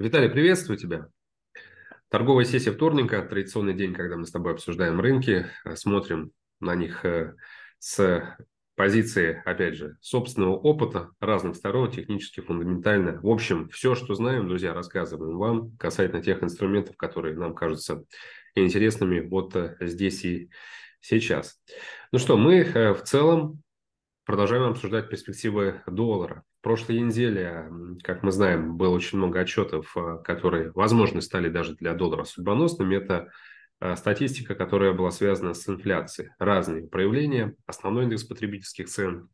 Виталий, приветствую тебя. Торговая сессия вторника, традиционный день, когда мы с тобой обсуждаем рынки, э, смотрим на них э, с позиции, опять же, собственного опыта, разных сторон, технически, фундаментально. В общем, все, что знаем, друзья, рассказываем вам касательно тех инструментов, которые нам кажутся интересными вот э, здесь и сейчас. Ну что, мы в целом продолжаем обсуждать перспективы доллара прошлой неделе, как мы знаем, было очень много отчетов, э, которые, возможно, стали даже для доллара судьбоносными. Это э, статистика, которая была связана с инфляцией. Разные проявления, основной индекс потребительских цен,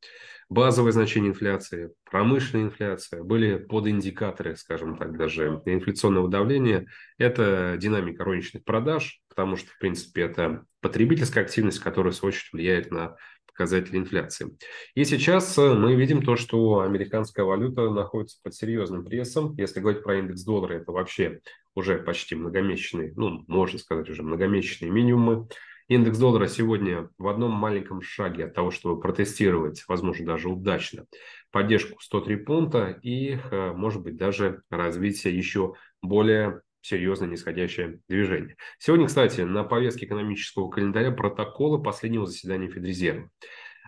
базовое значение инфляции, промышленная инфляция, были подиндикаторы, скажем так, даже инфляционного давления. Это динамика розничных продаж, потому что, в принципе, это потребительская активность, которая, в свою очередь, влияет на показатели инфляции. И сейчас э, мы видим то, что американская валюта находится под серьезным прессом. Если говорить про индекс доллара, это вообще уже почти многомесячные, ну, можно сказать, уже многомесячные минимумы. Индекс доллара сегодня в одном маленьком шаге от того, чтобы протестировать, возможно, даже удачно, поддержку 103 пункта и, э, может быть, даже развитие еще более серьезное нисходящее движение. Сегодня, кстати, на повестке экономического календаря протоколы последнего заседания Федрезерва.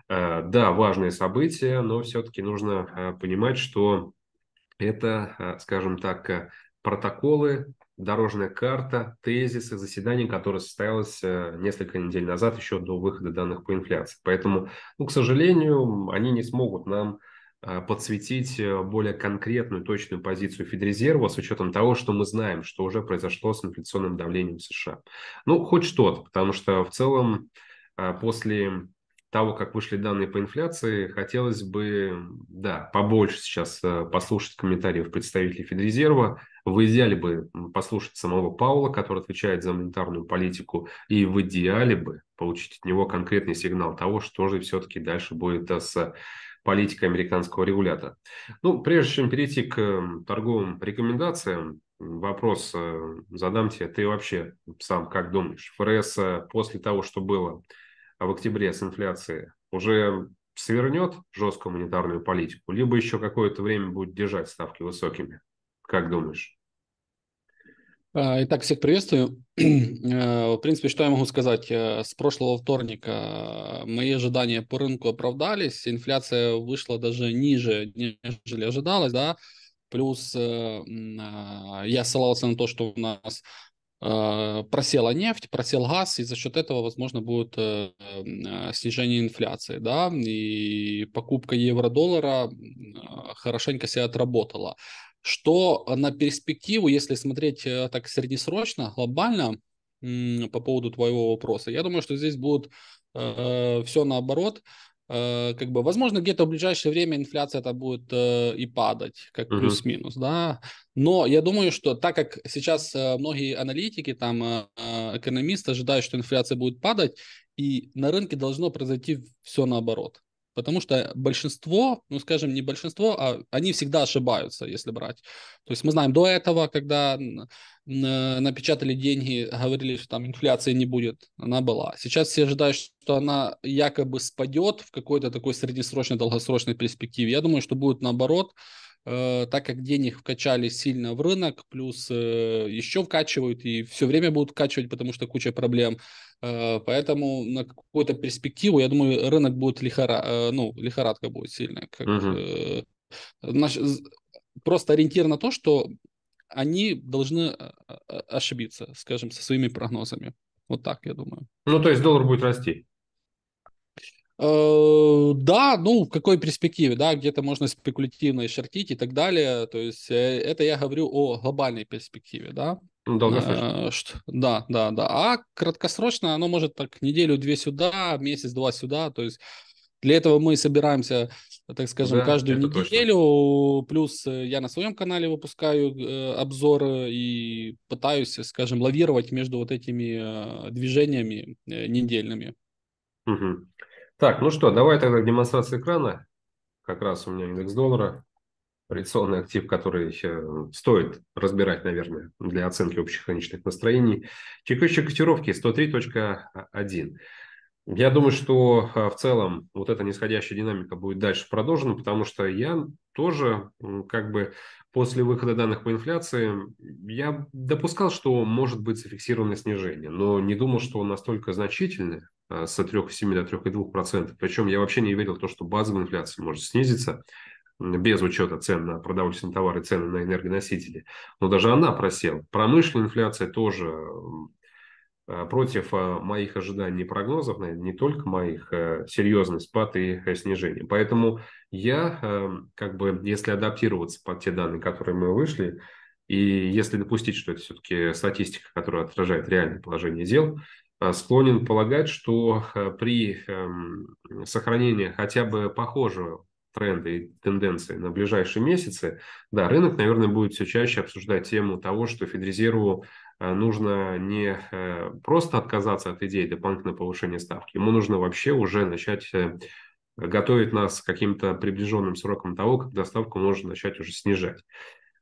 Э, да, важное событие, но все-таки нужно э, понимать, что это, э, скажем так, протоколы, дорожная карта, тезисы заседания, которое состоялось несколько недель назад, еще до выхода данных по инфляции. Поэтому, ну, к сожалению, они не смогут нам а, подсветить э, более конкретную, точную позицию Федрезерва с учетом того, что мы знаем, что уже произошло с инфляционным давлением в США. Ну, хоть что-то, потому что в целом а, после того, как вышли данные по инфляции, хотелось бы, да, побольше сейчас э, послушать комментариев представителей Федрезерва. В идеале бы послушать самого Паула, который отвечает за монетарную политику, и в идеале бы получить от него конкретный сигнал того, что же все-таки дальше будет э, с политика американского регулятора. Ну, прежде чем перейти к эм, торговым рекомендациям, вопрос э, задам тебе. Ты вообще сам как думаешь? ФРС э, после того, что было в октябре с инфляцией, уже свернет жесткую монетарную политику, либо еще какое-то время будет держать ставки высокими? Как думаешь? А, итак, всех приветствую. Э, в принципе, что я могу сказать? Э, с прошлого вторника э, мои ожидания по рынку оправдались. Инфляция вышла даже ниже, нежели ожидалось. Да? Плюс а, я ссылался на то, что у нас просела нефть, просел газ, и за счет этого, возможно, будет а, снижение инфляции, да, и покупка евро-доллара хорошенько себя отработала. Что а, на перспективу, если смотреть э, так среднесрочно, глобально, по поводу твоего вопроса, я думаю, что здесь будет э, все наоборот. Э, как бы, возможно, где-то в ближайшее время инфляция это будет э, и падать, как uh-huh. плюс-минус, да. Но я думаю, что так как сейчас э, многие аналитики, там, э, э экономисты ожидают, что инфляция будет падать, и на рынке должно произойти все наоборот. Потому что большинство, ну скажем, не большинство, а они всегда ошибаются, если брать. То есть мы знаем до этого, когда напечатали деньги, говорили, что там инфляции не будет, она была. Сейчас все ожидают, что она якобы спадет в какой-то такой среднесрочной, долгосрочной перспективе. Я думаю, что будет наоборот. Э, так как денег вкачали сильно в рынок, плюс э, еще вкачивают и все время будут вкачивать, потому что куча проблем. Э, поэтому на какую-то перспективу, я думаю, рынок будет лихора... ну, лихорадка будет сильная. Как... Угу. Наш... Просто ориентир на то, что они должны ошибиться, скажем, со своими прогнозами. Вот так, я думаю. Ну, то есть доллар будет расти? Э, да, ну, в какой перспективе, да, где-то можно спекулятивно и шортить и так далее. То есть э, это я говорю о глобальной перспективе, да. Долгосрочно. Э, да, да, да. А краткосрочно оно может так неделю-две сюда, месяц-два сюда. То есть для этого мы собираемся, так скажем, да, каждую неделю. Точно. Плюс я на своем канале выпускаю э, обзоры и пытаюсь, скажем, лавировать между вот этими э, движениями э, недельными. Угу. Так, ну что, давай тогда демонстрация экрана. Как раз у меня индекс доллара, традиционный актив, который стоит разбирать, наверное, для оценки общих рыночных настроений. Текущие котировки 103.1. Я думаю, что а, в целом вот эта нисходящая динамика будет дальше продолжена, потому что я тоже как бы после выхода данных по инфляции я допускал, что может быть зафиксированное снижение, но не думал, что настолько значительное. Э, с 3,7 до 3,2%. Причем я вообще не верил в то, что базовая инфляция может снизиться без учета цен на продовольственные товары, цены на энергоносители. Но даже она просела. Промышленная инфляция тоже э, против э, моих ожиданий и прогнозов, не только моих, серьезный спад и снижение. Поэтому я, как бы, если адаптироваться под те данные, которые мы вышли, и если допустить, что это все-таки статистика, которая отражает реальное положение дел, Э, склонен полагать, что э, при эм, сохранении хотя бы похожего тренды и тенденции на ближайшие месяцы, да, рынок, наверное, будет все чаще обсуждать тему того, что Федрезерву э, нужно не просто отказаться от идеи дополнительного повышения ставки, ему нужно вообще уже начать готовить нас к каким-то приближенным срокам того, когда ставку можно начать уже снижать.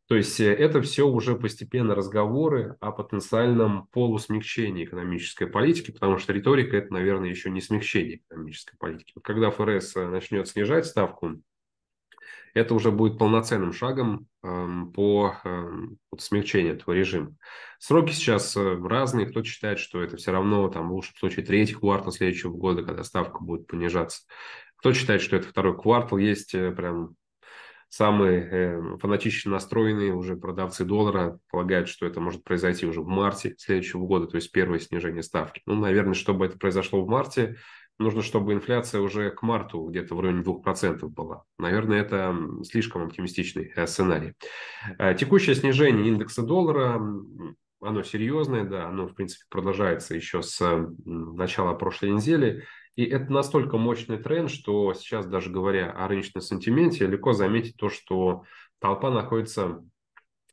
То есть э, это все уже постепенно разговоры о потенциальном полусмягчении экономической политики, потому что риторика – это, наверное, еще не смягчение экономической политики. когда ФРС э, начнет снижать ставку, это уже будет полноценным шагом эм, по эм, смягчению этого режима. Сроки сейчас э, разные, кто считает, что это все равно там, в лучшем случае третий квартал следующего года, когда ставка будет понижаться. Кто считает, что это второй квартал, есть прям Самые э, фанатично настроенные уже продавцы доллара полагают, что это может произойти уже в марте следующего года, то есть первое снижение ставки. Ну, наверное, чтобы это произошло в марте, нужно, чтобы инфляция уже к марту где-то в районе 2% была. Наверное, это слишком оптимистичный э, сценарий. Э, текущее снижение индекса доллара, оно серьезное, да, оно, в принципе, продолжается еще с начала прошлой недели. И это настолько мощный тренд, что сейчас даже говоря о рыночном сантименте, легко заметить то, что толпа находится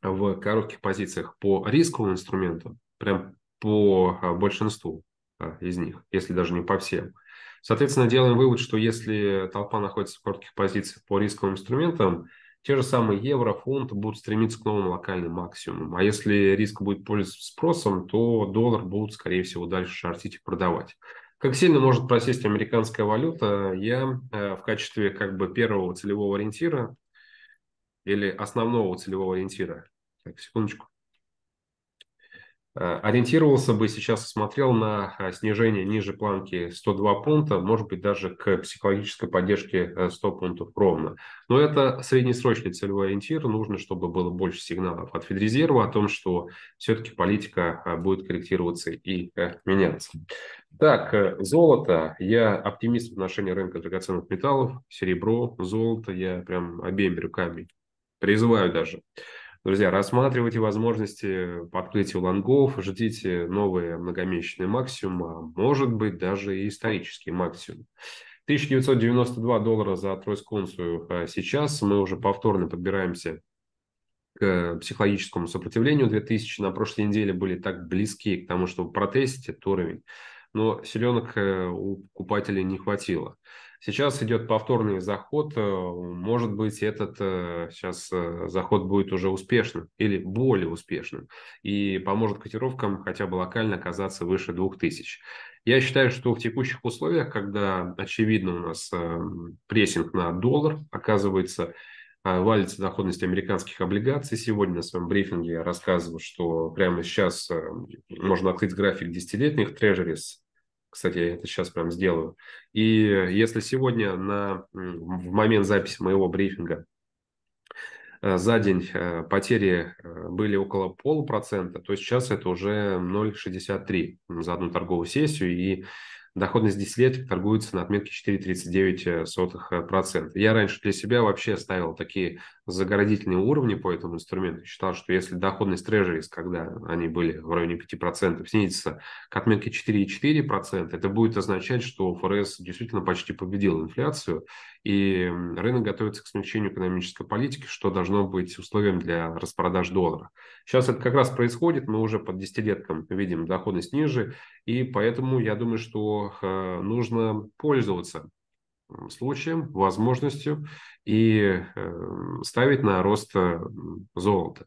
в коротких позициях по рисковым инструментам, прям по а, большинству а, из них, если даже не по всем. Соответственно, делаем вывод, что если толпа находится в коротких позициях по рисковым инструментам, те же самые евро, фунт будут стремиться к новым локальным максимумам. А если риск будет пользоваться спросом, то доллар будут, скорее всего, дальше шортить и продавать. Как сильно может просесть американская валюта, я э, в качестве как бы первого целевого ориентира или основного целевого ориентира. Так, секундочку. Э, ориентировался бы сейчас, смотрел на э, снижение ниже планки 102 пункта, может быть, даже к психологической поддержке 100 э, пунктов ровно. Но это среднесрочный целевой ориентир. Нужно, чтобы было больше сигналов от Федрезерва о том, что все-таки политика будет корректироваться и меняться. Так, золото. Я оптимист в отношении рынка драгоценных металлов. Серебро, золото. Я прям обеими руками призываю даже. Друзья, рассматривайте возможности подплытия лонгов, ждите новые многомесячные максимумы, а может быть даже и исторический максимум. 1992 доллара за тройскую унцию а сейчас. Мы уже повторно подбираемся к психологическому сопротивлению 2000. На прошлой неделе были так близки к тому, чтобы протестить этот уровень, но силенок э, у покупателей не хватило. Сейчас идет повторный заход. Э, может быть, этот сейчас э, э, заход будет уже успешным или более успешным и поможет котировкам хотя бы локально оказаться выше 2000. Я считаю, что в текущих условиях, когда очевидно у нас эм, прессинг на доллар, оказывается, валится доходность американских облигаций. Сегодня на своем брифинге я рассказывал, что прямо сейчас можно открыть график десятилетних трежерис кстати, я это сейчас прям сделаю. И если сегодня на, в момент записи моего брифинга э, за день э, потери э, были около полупроцента, то сейчас это уже 0,63 за одну торговую сессию, и доходность 10 лет торгуется на отметке 4,39%. Я раньше для себя вообще ставил такие загородительные уровни по этому инструменту. Считал, что если доходность трежерис, когда они были в районе 5%, снизится к отметке 4,4%, это будет означать, что ФРС действительно почти победил инфляцию, и рынок готовится к смягчению экономической политики, что должно быть условием для распродаж доллара. Сейчас это как раз происходит, мы уже под десятилетком видим доходность ниже, и поэтому я думаю, что э, нужно пользоваться случаем, возможностью и эм, ставить на рост э, золота.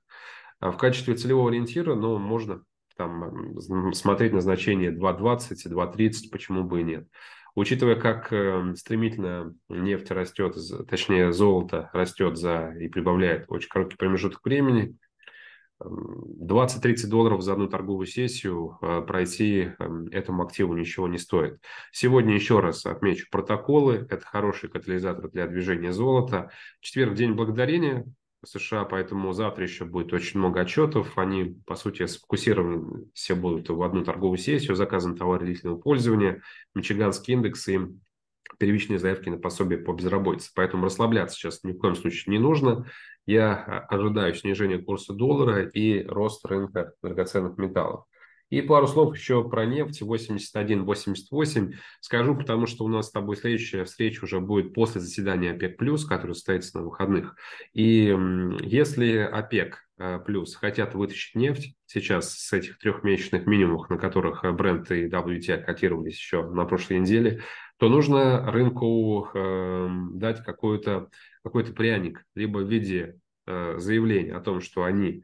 В качестве целевого ориентира, ну, можно там смотреть на значение 2.20, 2.30, почему бы и нет. Учитывая, как эм, стремительно нефть растет, точнее золото растет за и прибавляет очень короткий промежуток времени, 20-30 долларов за одну торговую сессию э, пройти э, этому активу ничего не стоит. Сегодня еще раз отмечу протоколы. Это хороший катализатор для движения золота. Четверг – день благодарения. США, поэтому завтра еще будет очень много отчетов. Они, по сути, сфокусированы все будут в одну торговую сессию, заказан товар длительного пользования, Мичиганский индекс и первичные заявки на пособие по безработице. Поэтому расслабляться сейчас ни в коем случае не нужно я ожидаю снижения курса доллара и рост рынка драгоценных металлов. И пару слов еще про нефть 81-88 скажу, потому что у нас с тобой следующая встреча уже будет после заседания ОПЕК+, которое состоится на выходных. И если ОПЕК э, плюс хотят вытащить нефть сейчас с этих трехмесячных минимумов, на которых бренд э, и WTI котировались еще на прошлой неделе, то нужно рынку э, дать какой-то какой пряник, либо в виде э, заявления о том, что они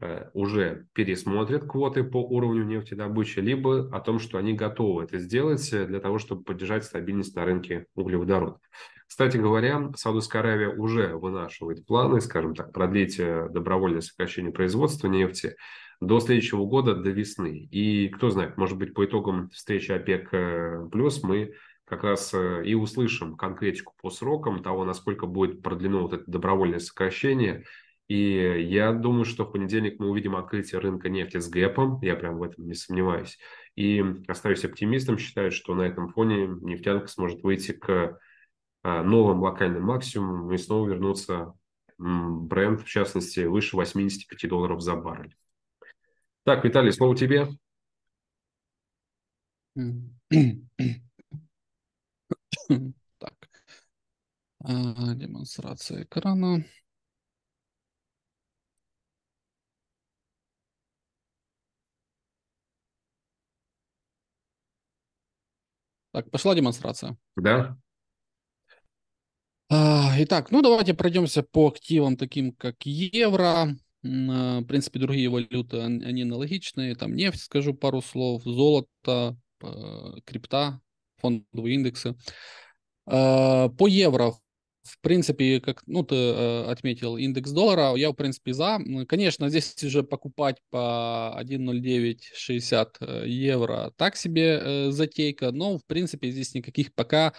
э, уже пересмотрят квоты по уровню нефтедобычи, либо о том, что они готовы это сделать для того, чтобы поддержать стабильность на рынке углеводородов. Кстати говоря, Саудовская Аравия уже вынашивает планы, скажем так, продлить э, добровольное сокращение производства нефти до следующего года, до весны. И кто знает, может быть, по итогам встречи ОПЕК+, э, плюс мы как раз э, и услышим конкретику по срокам того, насколько будет продлено вот это добровольное сокращение. И я думаю, что в понедельник мы увидим открытие рынка нефти с гэпом, я прям в этом не сомневаюсь. И остаюсь оптимистом, считаю, что на этом фоне нефтянка сможет выйти к э, новым локальным максимумам и снова вернуться бренд, в частности, выше 85 долларов за баррель. Так, Виталий, слово тебе. Так. А, демонстрация экрана. Так, пошла демонстрация. Да. А, итак, ну давайте пройдемся по активам, таким как евро. А, в принципе, другие валюты, они аналогичные. Там нефть, скажу пару слов, золото, крипта, фондовые индексы а, По евро, в принципе, как ну, ты э, отметил, индекс доллара, я, в принципе, за. Ну, конечно, здесь уже покупать по 1,0960 э, евро так себе э, затейка, но, в принципе, здесь никаких пока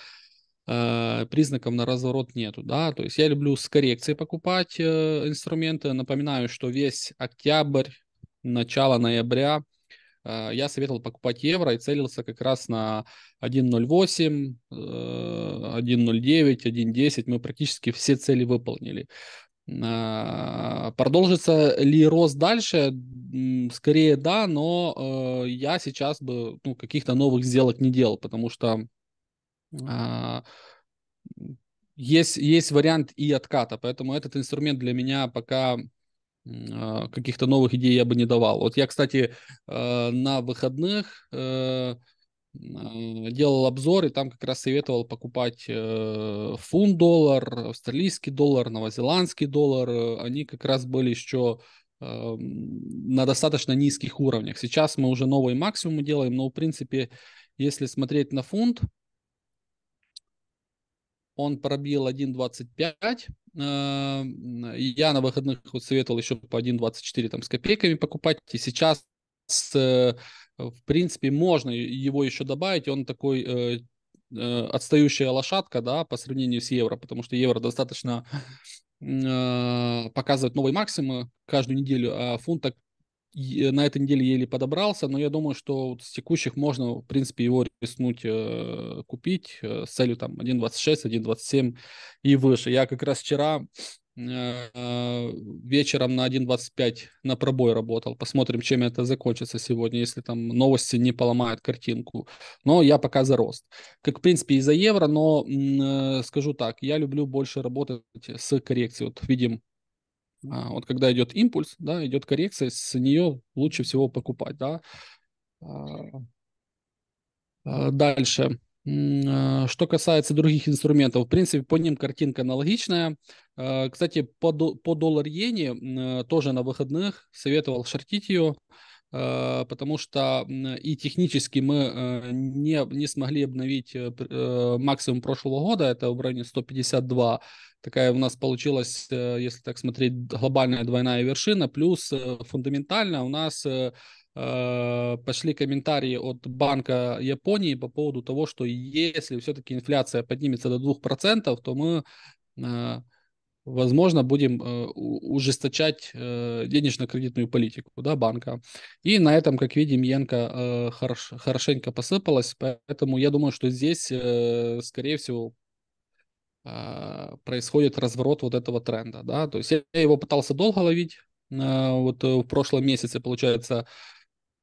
признаков на разворот нету, да, то есть я люблю с коррекцией покупать инструменты, напоминаю, что весь октябрь, начало ноября – а, я советовал покупать евро и целился как раз на 1.08, 1.09, 1.10. Мы практически все цели выполнили. А, продолжится ли рост дальше? Скорее да, но э, я сейчас бы ну, каких-то новых сделок не делал, потому что а, есть, есть вариант и отката, поэтому этот инструмент для меня пока а, каких-то новых идей я бы не давал. Вот я, кстати, э, на выходных э, э, делал обзор, и там как раз советовал покупать фунт доллар, австралийский доллар, новозеландский доллар. Они как раз были еще на достаточно низких уровнях. Сейчас мы уже новые максимумы делаем, но, в принципе, если смотреть на фунт, он пробил 1.25, Э, я на выходных вот советовал еще по 1.24 там с копейками покупать. И сейчас, э, в принципе, можно его еще добавить. Он такой э, отстающая лошадка, да, по сравнению с евро, потому что евро достаточно показывает новые максимумы каждую неделю, а фунт так Э, на этой неделе еле подобрался, но я думаю, что вот с текущих можно, в принципе, его рискнуть э, купить э, с целью там 1.26, 1.27 и выше. Я как раз вчера э, э вечером на 1.25 на пробой работал. Посмотрим, чем это закончится сегодня, если там новости не поломают картинку. Но я пока за рост. Как, в принципе, и за евро, но э, скажу так, я люблю больше работать с коррекцией. Вот видим а, вот когда идет импульс, да, идет коррекция, с нее лучше всего покупать, да. А, а дальше. Что касается других инструментов, в принципе, по ним картинка аналогичная. Кстати, по, по доллар иене тоже на выходных советовал шортить ее. Э, потому что и технически мы э, не, не смогли обновить э, максимум прошлого года, это в районе 152. Такая у нас получилась, если так смотреть, глобальная двойная вершина, плюс фундаментально у нас пошли комментарии от Банка Японии по поводу того, что если все-таки инфляция поднимется до 2%, то мы возможно, будем э, ужесточать э, денежно-кредитную политику да, банка. И на этом, как видим, янка э, хорошенько посыпалась, поэтому я думаю, что здесь, скорее всего, происходит разворот вот этого тренда. Да? То есть я его пытался долго ловить, вот в прошлом месяце, получается,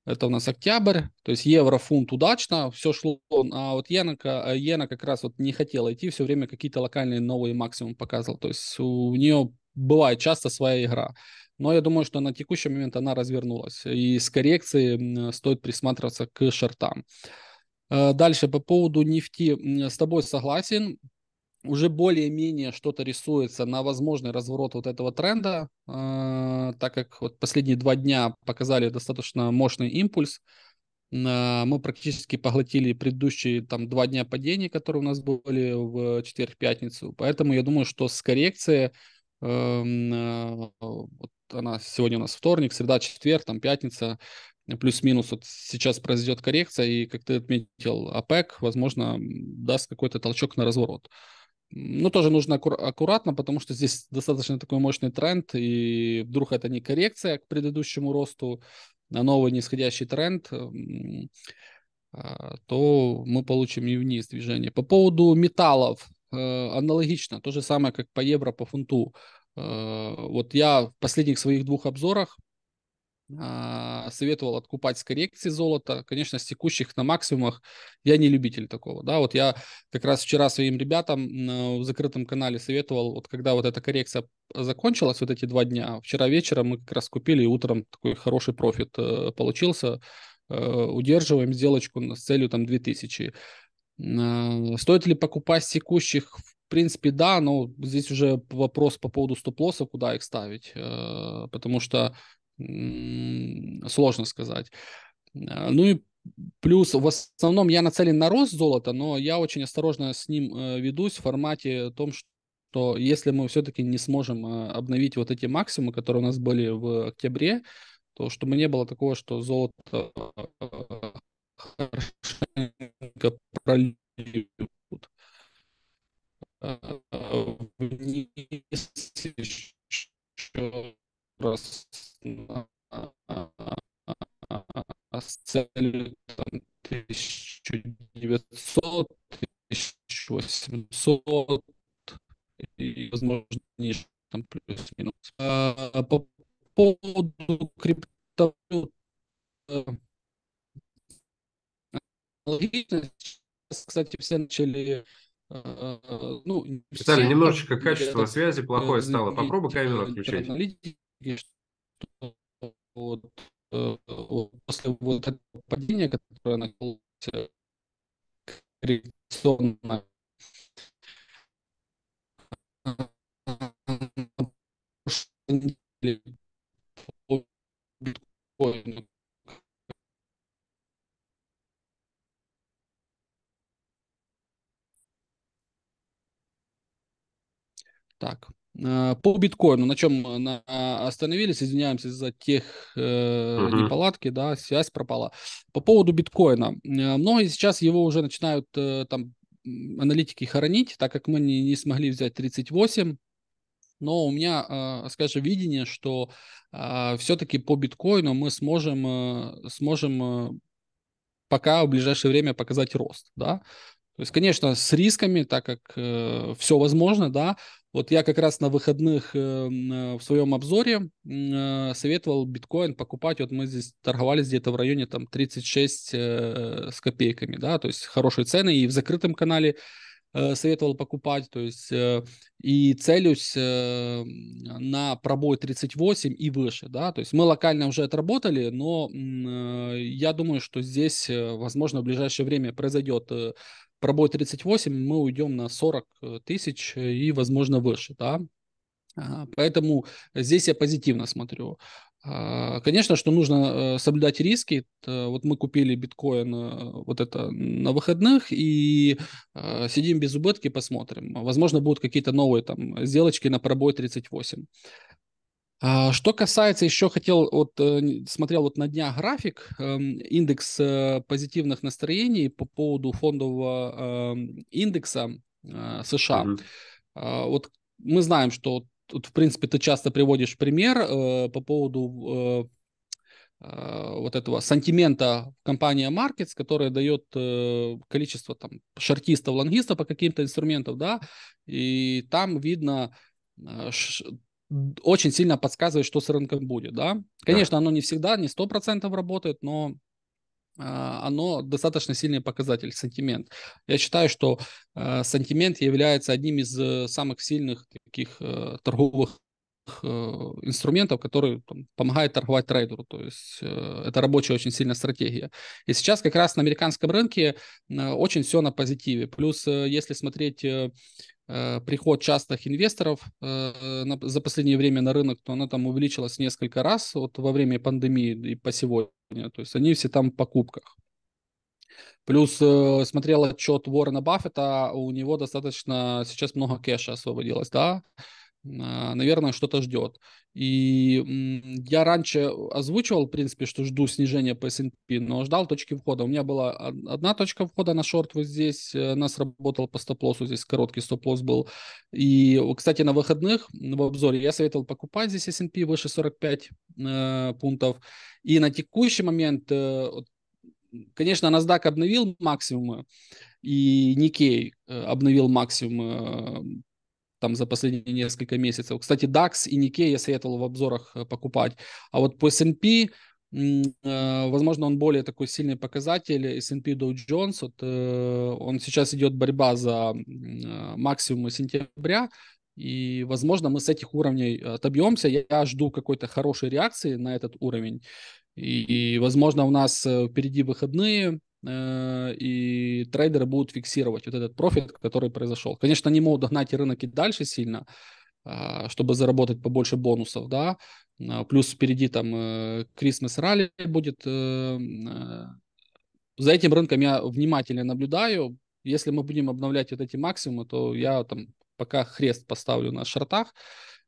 это у нас октябрь, то есть евро, фунт удачно, все шло, а вот иена, иена как раз вот не хотела идти, все время какие-то локальные новые максимум показывал, то есть у нее бывает часто своя игра. Но я думаю, что на текущий момент она развернулась, и с коррекцией стоит присматриваться к шортам. Э, дальше по поводу нефти. С тобой согласен уже более-менее что-то рисуется на возможный разворот вот этого тренда, э, так как вот последние два дня показали достаточно мощный импульс. Э, мы практически поглотили предыдущие там два дня падения, которые у нас были в четверг-пятницу. Поэтому я думаю, что с коррекции эм, э, вот она сегодня у нас вторник, среда, четверг, там пятница, плюс-минус вот сейчас произойдет коррекция, и, как ты отметил, ОПЕК, возможно, даст какой-то толчок на разворот. Ну тоже нужно аккур- аккуратно, потому что здесь достаточно такой мощный тренд, и вдруг это не коррекция к предыдущему росту, а новый нисходящий тренд, эм, а, то мы получим и вниз движение. По поводу металлов, э, аналогично, то же самое, как по евро, по фунту. Э, вот я в последних своих двух обзорах а, советовал откупать с коррекции золота. Конечно, с текущих на максимумах я не любитель такого. Да, вот я как раз вчера своим ребятам в закрытом канале советовал, вот когда вот эта коррекция закончилась, вот эти два дня, вчера вечером мы как раз купили, и утром такой хороший профит э, получился. Э, удерживаем сделочку с целью там 2000. Э, стоит ли покупать с текущих в в принципе, да, но здесь уже вопрос по поводу стоп-лосса, куда их ставить, потому что сложно сказать. А, ну и Плюс в основном я нацелен на рост золота, но я очень осторожно с ним э, ведусь в формате том, что если мы все-таки не сможем э, обновить вот эти максимумы, которые у нас были в октябре, то чтобы не было такого, что золото э, хорошенько проливут. А, а, вниз еще раз с целью там, 1900, 1800 и, возможно, ниже, там плюс-минус. А, а по поводу криптовалют, кстати, все начали а, ну, Виталий, немножечко качество связи плохое стало. Попробуй камеру отключить что э, вот, после вот этого падения, которое началось коррекционно, Так, а, по биткоину, на чем а, остановились, извиняемся за тех угу. неполадки, да, связь пропала. По поводу биткоина, э, многие сейчас его уже начинают э, там аналитики хоронить, так как мы не, не смогли взять 38, но у меня, скажем, видение, что а, все-таки по биткоину мы сможем, сможем пока в ближайшее время показать рост, да, то есть, конечно, с рисками, так как э, все возможно, да, вот я как раз на выходных э, э, в своем обзоре э, советовал биткоин покупать. Вот мы здесь торговались где-то в районе там 36 с копейками, да, то есть хорошие цены. И в закрытом канале советовал покупать, то есть и целюсь на пробой 38 и выше, да, то есть мы локально уже отработали, но я думаю, что здесь, возможно, в ближайшее время произойдет пробой 38, мы уйдем на 40 э, тысяч э, и, возможно, выше, да. А, поэтому здесь я позитивно смотрю. А, конечно, что нужно э, соблюдать риски. Вот мы купили биткоин вот это на выходных и сидим без убытки, посмотрим. Возможно, будут какие-то новые там сделочки на пробой 38. А, что касается, еще хотел, вот, э, смотрел вот на дня график, эм, индекс э, позитивных настроений по поводу фондового эм, индекса э, США. Mm-hmm. Вот мы знаем, что тут, в принципе, ты часто приводишь пример по поводу вот этого сантимента компания Markets, которая дает количество там шортистов, лонгистов по каким-то инструментам, да, и там видно очень сильно подсказывает, что с рынком будет, да. Конечно, да. оно не всегда, не 100% работает, но а, оно достаточно сильный показатель, сантимент. Я считаю, что э, сантимент является одним из э, самых сильных таких э, торговых э, инструментов, которые там, помогают торговать трейдеру. То есть э, это рабочая очень сильная стратегия. И сейчас как раз на американском рынке э, очень все на позитиве. Плюс, э, если смотреть... Э, Э, приход частных инвесторов э, за последнее время на рынок, то она там увеличилась несколько раз вот во время пандемии и по сегодня. То есть они все там в покупках. Плюс э, смотрел отчет Уоррена Баффета, у него достаточно сейчас много кэша освободилось, да, а, наверное, что-то ждет. И я раньше озвучивал, в принципе, что жду снижения по S&P, но ждал точки входа. У меня была одна точка входа на шорт вот здесь, э, она сработала по стоп-лоссу, здесь короткий стоп-лосс был. И, кстати, на выходных в обзоре я советовал покупать здесь S&P выше 45 э, пунктов. И на текущий момент, э, конечно, NASDAQ обновил максимумы, и Никей э, обновил максимум э, там за последние несколько месяцев. Кстати, DAX и Nikkei я советовал в обзорах э, покупать. А вот по S&P э, Возможно, он более такой сильный показатель S&P Dow Jones. Вот, э, он сейчас идет борьба за максимумы сентября. И, возможно, мы с этих уровней отобьемся. Я жду какой-то хорошей реакции на этот уровень. И, и возможно, у нас впереди выходные. Э, и трейдеры будут фиксировать вот этот профит, который произошел. Конечно, они могут догнать и рынок и дальше сильно, а, чтобы заработать побольше бонусов, да, а, плюс впереди там Крисмас э, ралли будет. Э, За этим рынком я внимательно наблюдаю. Если мы будем обновлять вот эти максимумы, то я там пока хрест поставлю на шортах,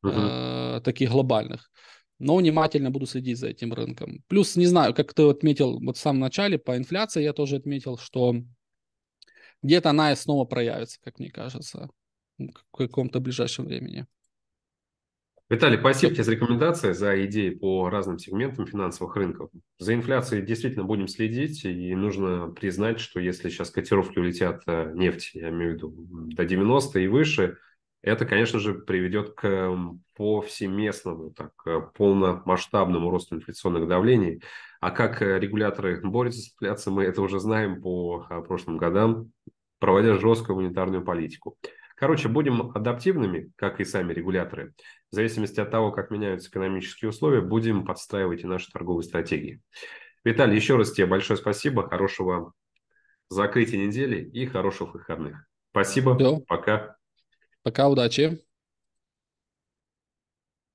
uh-huh. таких глобальных но внимательно буду следить за этим рынком. Плюс, не знаю, как ты отметил вот в самом начале по инфляции, я тоже отметил, что где-то она и снова проявится, как мне кажется, в каком-то ближайшем времени. Виталий, спасибо тебе за рекомендации, за идеи по разным сегментам финансовых рынков. За инфляцией действительно будем следить, и нужно признать, что если сейчас котировки улетят э, нефти, я имею в виду, до 90 и выше – это, конечно же, приведет к эм, повсеместному, так, э, полномасштабному росту инфляционных давлений. А как э, регуляторы борются с инфляцией, мы это уже знаем по э, прошлым годам, проводя жесткую монетарную политику. Короче, будем адаптивными, как и сами регуляторы. В зависимости от того, как меняются экономические условия, будем подстраивать и наши торговые стратегии. Виталий, еще раз тебе большое спасибо, хорошего закрытия недели и хороших выходных. Спасибо, да. пока. Пока, удачи.